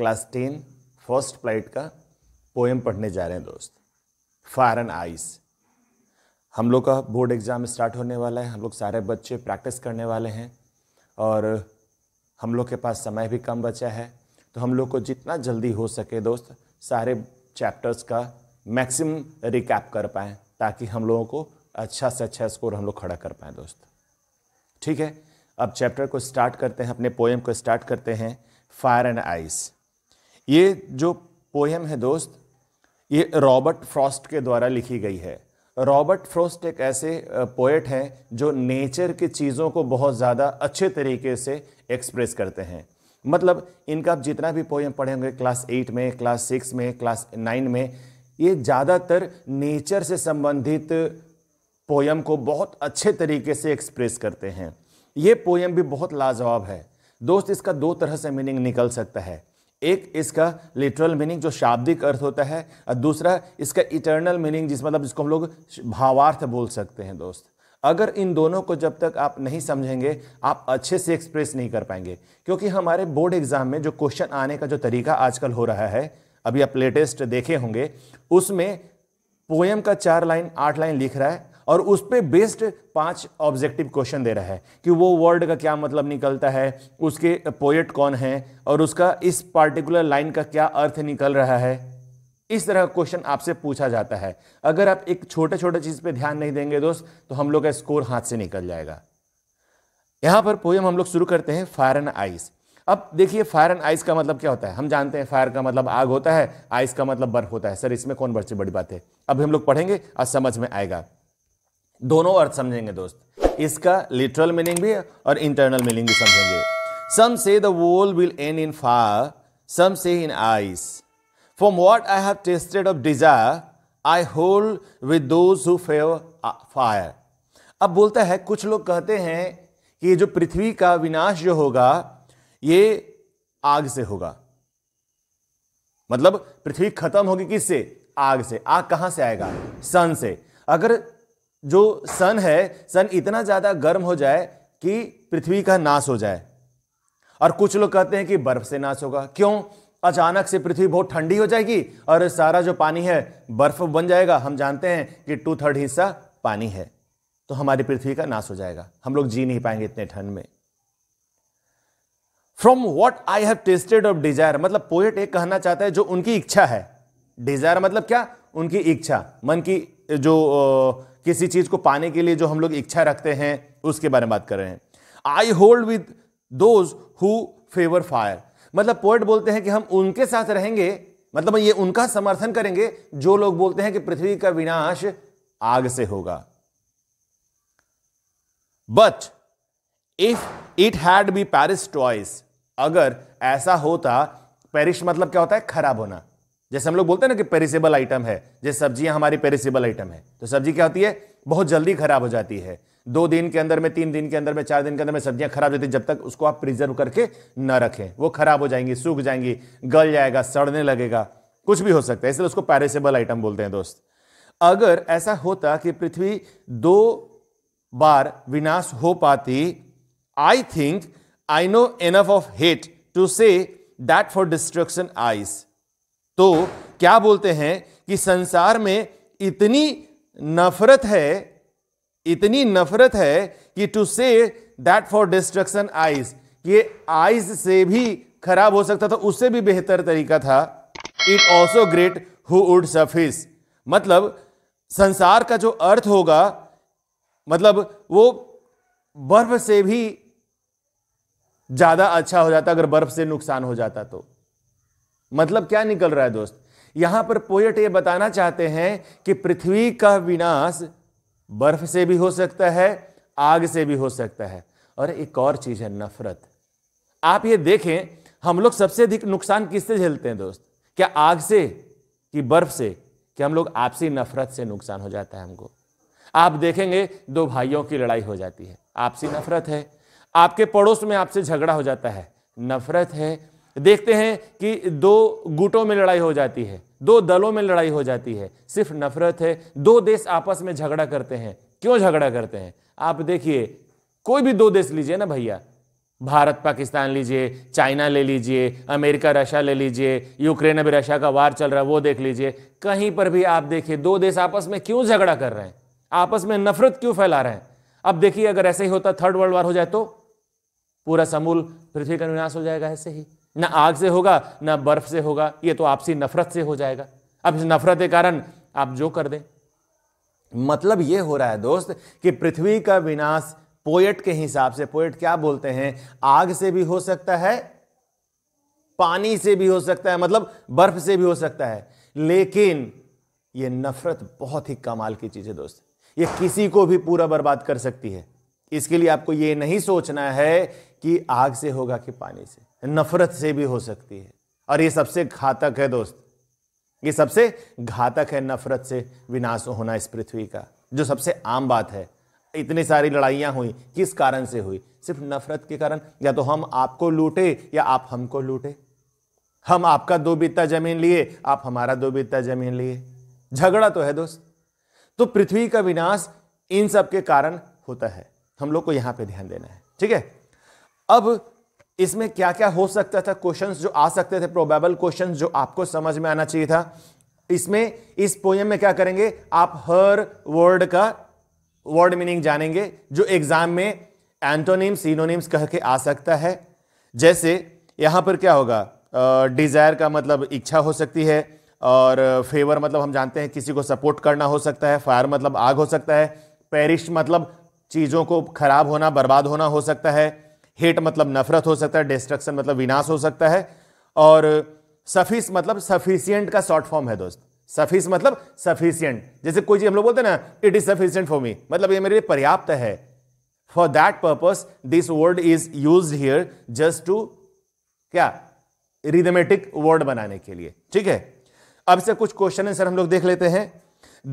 class ten first flight का poem पढ़ने जा रहे हैं दोस्त फायर एंड आइस हम लोग का बोर्ड एग्ज़ाम स्टार्ट होने वाला है हम लोग सारे बच्चे प्रैक्टिस करने वाले हैं और हम लोग के पास समय भी कम बचा है तो हम लोग को जितना जल्दी हो सके दोस्त सारे चैप्टर्स का मैक्सिमम रिकैप कर पाएँ ताकि हम लोगों को अच्छा से अच्छा स्कोर हम लोग खड़ा कर पाएँ दोस्त ठीक है अब चैप्टर को स्टार्ट करते हैं अपने पोएम को स्टार्ट करते हैं फायर एंड आइस ये जो पोएम है दोस्त ये रॉबर्ट फ्रॉस्ट के द्वारा लिखी गई है रॉबर्ट फ्रॉस्ट एक ऐसे पोएट हैं जो नेचर की चीज़ों को बहुत ज़्यादा अच्छे तरीके से एक्सप्रेस करते हैं मतलब इनका आप जितना भी पोएम पढ़े होंगे क्लास एट में क्लास सिक्स में क्लास नाइन में ये ज़्यादातर नेचर से संबंधित पोएम को बहुत अच्छे तरीके से एक्सप्रेस करते हैं ये पोएम भी बहुत लाजवाब है दोस्त इसका दो तरह से मीनिंग निकल सकता है एक इसका लिटरल मीनिंग जो शाब्दिक अर्थ होता है और दूसरा इसका इटर्नल मीनिंग जिस मतलब जिसको हम लोग भावार्थ बोल सकते हैं दोस्त अगर इन दोनों को जब तक आप नहीं समझेंगे आप अच्छे से एक्सप्रेस नहीं कर पाएंगे क्योंकि हमारे बोर्ड एग्जाम में जो क्वेश्चन आने का जो तरीका आजकल हो रहा है अभी आप लेटेस्ट देखे होंगे उसमें पोएम का चार लाइन आठ लाइन लिख रहा है और उस पर बेस्ड पांच ऑब्जेक्टिव क्वेश्चन दे रहा है कि वो वर्ड का क्या मतलब निकलता है उसके पोएट कौन है और उसका इस पार्टिकुलर लाइन का क्या अर्थ निकल रहा है इस तरह का क्वेश्चन आपसे पूछा जाता है अगर आप एक छोटे छोटे चीज़ पे ध्यान नहीं देंगे दोस्त तो हम लोग का स्कोर हाथ से निकल जाएगा यहां पर पोएम हम लोग शुरू करते हैं फायर एंड आइस अब देखिए फायर एंड आइस का मतलब क्या होता है हम जानते हैं फायर का मतलब आग होता है आइस का मतलब बर्फ होता है सर इसमें कौन से बड़ी बात है अब हम लोग पढ़ेंगे आज समझ में आएगा दोनों अर्थ समझेंगे दोस्त इसका लिटरल मीनिंग भी और इंटरनल मीनिंग भी समझेंगे some say the world will end in fire some say in ice from what I have tasted of desire I hold with those who fire अब बोलता है कुछ लोग कहते हैं कि ये जो पृथ्वी का विनाश जो होगा ये आग से होगा मतलब पृथ्वी खत्म होगी किससे आग से आग कहां से आएगा सन से अगर जो सन है सन इतना ज़्यादा गर्म हो जाए कि पृथ्वी का नाश हो जाए और कुछ लोग कहते हैं कि बर्फ से नाश होगा क्यों अचानक से पृथ्वी बहुत ठंडी हो जाएगी और सारा जो पानी है बर्फ बन जाएगा हम जानते हैं कि टू थर्ड हिस्सा पानी है तो हमारी पृथ्वी का नाश हो जाएगा हम लोग जी नहीं पाएंगे इतने ठंड में from what I have tasted of desire मतलब पोएट एक कहना चाहता है जो उनकी इच्छा है डिजायर मतलब क्या उनकी इच्छा मन की जो किसी चीज को पाने के लिए जो हम लोग इच्छा रखते हैं उसके बारे में बात कर रहे हैं I hold with those who favour fire मतलब पोएट बोलते हैं कि हम उनके साथ रहेंगे मतलब ये उनका समर्थन करेंगे जो लोग बोलते हैं कि पृथ्वी का विनाश आग से होगा but if it had be perish twice अगर ऐसा होता पेरिश मतलब क्या होता है खराब होना जैसे हम लोग बोलते हैं ना कि पेरिसेबल आइटम है जैसे सब्जियां हमारी पेरिसेबल आइटम है तो सब्जी क्या होती है बहुत जल्दी खराब हो जाती है दो दिन के अंदर में तीन दिन के अंदर में चार दिन के अंदर में सब्जियां खराब होती जाती है जब तक उसको आप प्रिजर्व करके न रखें वो खराब हो जाएंगी सूख जाएंगी गल जाएगा सड़ने लगेगा कुछ भी हो सकता है इसलिए उसको पेरिसेबल आइटम बोलते हैं दोस्त अगर ऐसा होता कि पृथ्वी दो बार विनाश हो पाती I think I know enough of hate to say that for destruction ice तो क्या बोलते हैं कि संसार में इतनी नफरत है इतनी नफरत है कि to say that for destruction ice ये आइज से भी खराब हो सकता था उससे भी बेहतर तरीका था it also great who would suffice मतलब संसार का जो अर्थ होगा मतलब वो बर्फ से भी ज़्यादा अच्छा हो जाता अगर बर्फ से नुकसान हो जाता तो मतलब क्या निकल रहा है दोस्त यहां पर पोएट ये बताना चाहते हैं कि पृथ्वी का विनाश बर्फ से भी हो सकता है आग से भी हो सकता है और एक और चीज है नफरत आप ये देखें हम लोग सबसे अधिक नुकसान किससे झेलते हैं दोस्त क्या आग से कि बर्फ से कि हम लोग आपसी नफरत से नुकसान हो जाता है हमको आप देखेंगे दो भाइयों की लड़ाई हो जाती है आपसी नफरत है आपके पड़ोस में आपसे झगड़ा हो जाता है नफरत है देखते हैं कि दो गुटों में लड़ाई हो जाती है दो दलों में लड़ाई हो जाती है सिर्फ नफरत है दो देश आपस में झगड़ा करते हैं क्यों झगड़ा करते हैं आप देखिए कोई भी दो देश लीजिए ना भैया भारत पाकिस्तान लीजिए चाइना ले लीजिए अमेरिका रशिया ले लीजिए यूक्रेन अभी रशिया का वार चल रहा है वो देख लीजिए कहीं पर भी आप देखिए दो देश आपस में क्यों झगड़ा कर रहे हैं आपस में नफरत क्यों फैला रहे हैं अब देखिए अगर ऐसे ही होता थर्ड वर्ल्ड वार हो जाए तो पूरा समूल पृथ्वी का विनाश हो जाएगा ऐसे ही ना आग से होगा ना बर्फ से होगा ये तो आपसी नफरत से हो जाएगा अब इस नफरत के कारण आप जो कर दें मतलब ये हो रहा है दोस्त कि पृथ्वी का विनाश पोएट के हिसाब से पोएट क्या बोलते हैं आग से भी हो सकता है पानी से भी हो सकता है मतलब बर्फ से भी हो सकता है लेकिन ये नफरत बहुत ही कमाल की चीज़ है दोस्त ये किसी को भी पूरा बर्बाद कर सकती है इसके लिए आपको ये नहीं सोचना है कि आग से होगा कि पानी से नफ़रत से भी हो सकती है और ये सबसे घातक है दोस्त ये सबसे घातक है नफ़रत से विनाश होना इस पृथ्वी का जो सबसे आम बात है इतनी सारी लड़ाइयां हुई किस कारण से हुई सिर्फ नफ़रत के कारण या तो हम आपको लूटे या आप हमको लूटे हम आपका दो बीता जमीन लिए आप हमारा दो बीता जमीन लिए झगड़ा तो है दोस्त तो पृथ्वी का विनाश इन सब के कारण होता है हम लोग को यहां पे ध्यान देना है ठीक है अब इसमें क्या क्या हो सकता था क्वेश्चंस जो आ सकते थे प्रोबेबल क्वेश्चंस जो आपको समझ में आना चाहिए था इसमें इस पोयम में क्या करेंगे आप हर वर्ड का वर्ड मीनिंग जानेंगे जो एग्जाम में एंटोनिम सीनोनिम्स कह के आ सकता है जैसे यहां पर क्या होगा डिज़ायर का मतलब इच्छा हो सकती है और फेवर मतलब हम जानते हैं किसी को सपोर्ट करना हो सकता है फायर मतलब आग हो सकता है पेरिश मतलब चीज़ों को खराब होना बर्बाद होना हो सकता है हेट मतलब नफरत हो सकता है डिस्ट्रक्शन मतलब विनाश हो सकता है और सफिस मतलब सफिशियंट का शॉर्ट फॉर्म है दोस्त सफिस मतलब सफिशियंट जैसे कोई चीज हम लोग बोलते हैं ना it is sufficient for me मतलब ये मेरे लिए पर्याप्त है for that purpose this word is use here just to क्या रिदमेटिक वर्ड बनाने के लिए ठीक है अब से कुछ क्वेश्चन आंसर हम लोग देख लेते हैं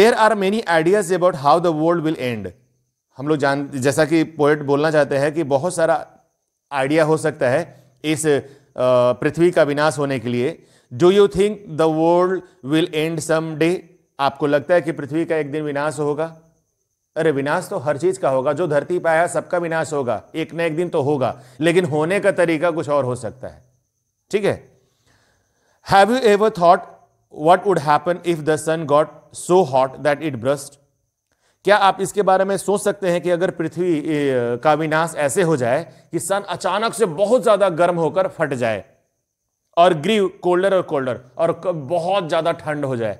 there are many ideas about how the world will end हम लोग जान जैसा कि पोएट बोलना चाहते हैं कि बहुत सारा आइडिया हो सकता है इस पृथ्वी का विनाश होने के लिए do you think the world will end someday आपको लगता है कि पृथ्वी का एक दिन विनाश होगा अरे विनाश तो हर चीज का होगा जो धरती पर आया सबका विनाश होगा एक ना एक दिन तो होगा लेकिन होने का तरीका कुछ और हो सकता है ठीक है have you ever thought what would happen if the sun got so hot that it burst क्या आप इसके बारे में सोच सकते हैं कि अगर पृथ्वी का विनाश ऐसे हो जाए कि सन अचानक से बहुत ज्यादा गर्म होकर फट जाए और ग्रीव कोल्डर और कोल्डर और बहुत ज्यादा ठंड हो जाए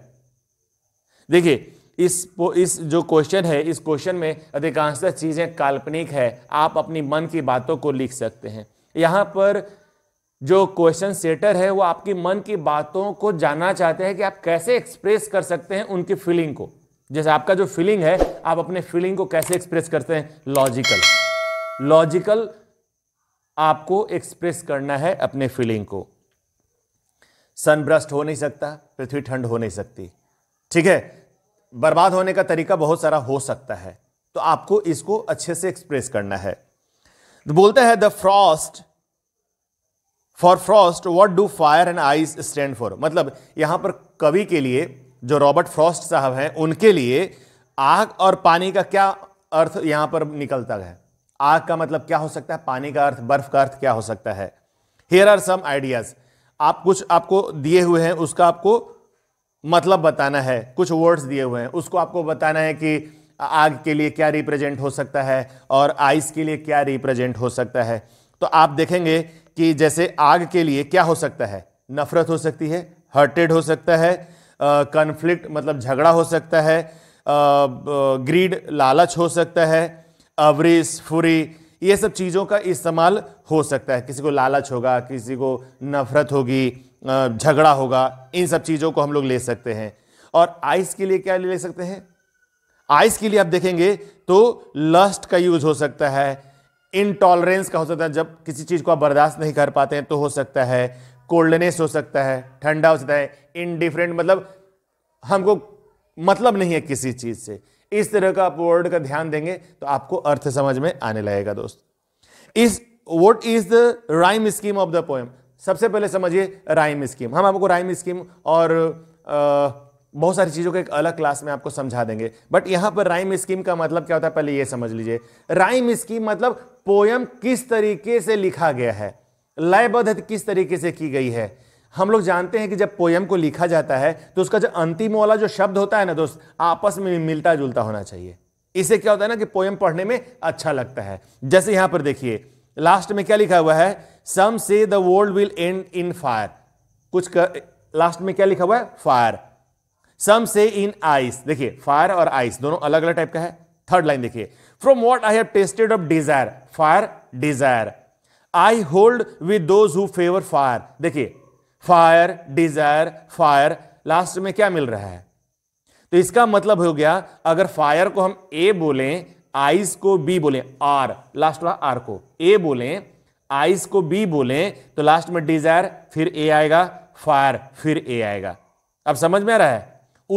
देखिए इस इस जो क्वेश्चन है इस क्वेश्चन में अधिकांशतः चीजें काल्पनिक है आप अपनी मन की बातों को लिख सकते हैं यहां पर जो क्वेश्चन सेटर है वो आपकी मन की बातों को जानना चाहते हैं कि आप कैसे एक्सप्रेस कर सकते हैं उनकी फीलिंग को जैसे आपका जो फीलिंग है आप अपने फीलिंग को कैसे एक्सप्रेस करते हैं लॉजिकल लॉजिकल आपको एक्सप्रेस करना है अपने फीलिंग को सनब्रस्ट हो नहीं सकता पृथ्वी ठंड हो नहीं सकती ठीक है बर्बाद होने का तरीका बहुत सारा हो सकता है तो आपको इसको अच्छे से एक्सप्रेस करना है तो बोलते हैं the Frost for Frost what do fire and ice stand for मतलब यहां पर कवि के लिए जो रॉबर्ट फ्रॉस्ट साहब हैं उनके लिए आग और पानी का क्या अर्थ यहां पर निकलता है आग का मतलब क्या हो सकता है पानी का अर्थ बर्फ का अर्थ क्या हो सकता है हेयर आर सम आइडियाज आप कुछ आपको दिए हुए हैं उसका आपको मतलब बताना है कुछ वर्ड्स दिए हुए हैं उसको आपको बताना है कि आग के लिए क्या रिप्रेजेंट हो सकता है और आइस के लिए क्या रिप्रेजेंट हो सकता है तो आप देखेंगे कि जैसे आग के लिए क्या हो सकता है नफरत हो सकती है हर्टेड हो सकता है कन्फ्लिक्ट मतलब झगड़ा हो सकता है ग्रीड लालच हो सकता है अवरिस फुरी ये सब चीज़ों का इस्तेमाल हो सकता है किसी को लालच होगा किसी को नफरत होगी झगड़ा होगा इन सब चीज़ों को हम लोग ले सकते हैं और आइस के लिए क्या ले सकते हैं आइस के लिए आप देखेंगे तो लस्ट का यूज हो सकता है इनटॉलरेंस का हो सकता है जब किसी चीज़ को आप बर्दाश्त नहीं कर पाते हैं तो हो सकता है कोल्डनेस हो सकता है ठंडा हो सकता है इनडिफरेंट मतलब हमको मतलब नहीं है किसी चीज़ से इस तरह का आप वर्ड का ध्यान देंगे तो आपको अर्थ समझ में आने लगेगा दोस्त इस what is the rhyme scheme of the poem सबसे पहले समझिए राइम स्कीम हम आपको राइम स्कीम और आ, बहुत सारी चीज़ों को एक अलग क्लास में आपको समझा देंगे बट यहाँ पर राइम स्कीम का मतलब क्या होता है पहले ये समझ लीजिए राइम स्कीम मतलब पोयम किस तरीके से लिखा गया है लयबद्ध किस तरीके से की गई है हम लोग जानते हैं कि जब पोयम को लिखा जाता है तो उसका जो अंतिम वाला जो शब्द होता है ना दोस्त आपस में मिलता जुलता होना चाहिए इसे क्या होता है ना कि पोयम पढ़ने में अच्छा लगता है जैसे यहां पर देखिए लास्ट में क्या लिखा हुआ है some say the world will end in fire कुछ कर, लास्ट में क्या लिखा हुआ है fire some say in ice देखिए फायर और आइस दोनों अलग अलग टाइप का है थर्ड लाइन देखिए from what I have tasted of desire fire desire I hold with those who favour fire देखिए फायर डिजायर फायर लास्ट में क्या मिल रहा है तो इसका मतलब हो गया अगर फायर को हम ए बोलें आइस को बी बोलें आर लास्ट वाला आर को ए बोलें आइस को बी बोलें तो लास्ट में डिजायर फिर ए आएगा फायर फिर ए आएगा अब समझ में आ रहा है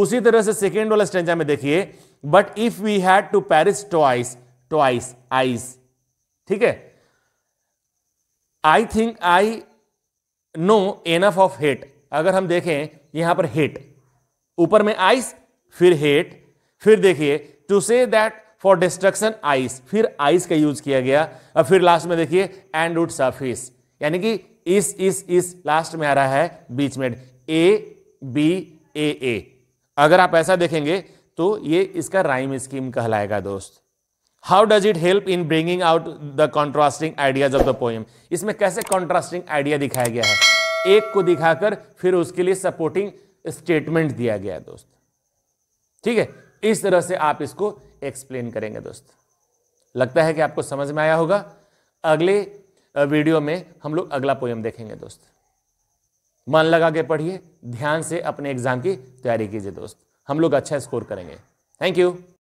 उसी तरह से सेकेंड वाला स्टेंजा में देखिए but if we had to perish twice twice ice ठीक है I think I know enough of hate अगर हम देखें यहां पर हेट ऊपर में आइस फिर हेट फिर देखिए to say that for destruction ice फिर आइस का यूज किया गया और फिर लास्ट में देखिए एंड उड सफिस यानी कि इस इस इस लास्ट में आ रहा है बीच में ए बी ए ए अगर आप ऐसा देखेंगे तो ये इसका राइम स्कीम कहलाएगा दोस्त how does it help in bringing out the contrasting ideas of the poem इसमें कैसे कॉन्ट्रास्टिंग आइडिया दिखाया गया है एक को दिखाकर फिर उसके लिए सपोर्टिंग स्टेटमेंट दिया गया है दोस्त ठीक है इस तरह से आप इसको एक्सप्लेन करेंगे दोस्त लगता है कि आपको समझ में आया होगा अगले वीडियो में हम लोग अगला पोएम देखेंगे दोस्त मन लगा के पढ़िए ध्यान से अपने एग्जाम की तैयारी कीजिए दोस्त हम लोग अच्छा स्कोर करेंगे थैंक यू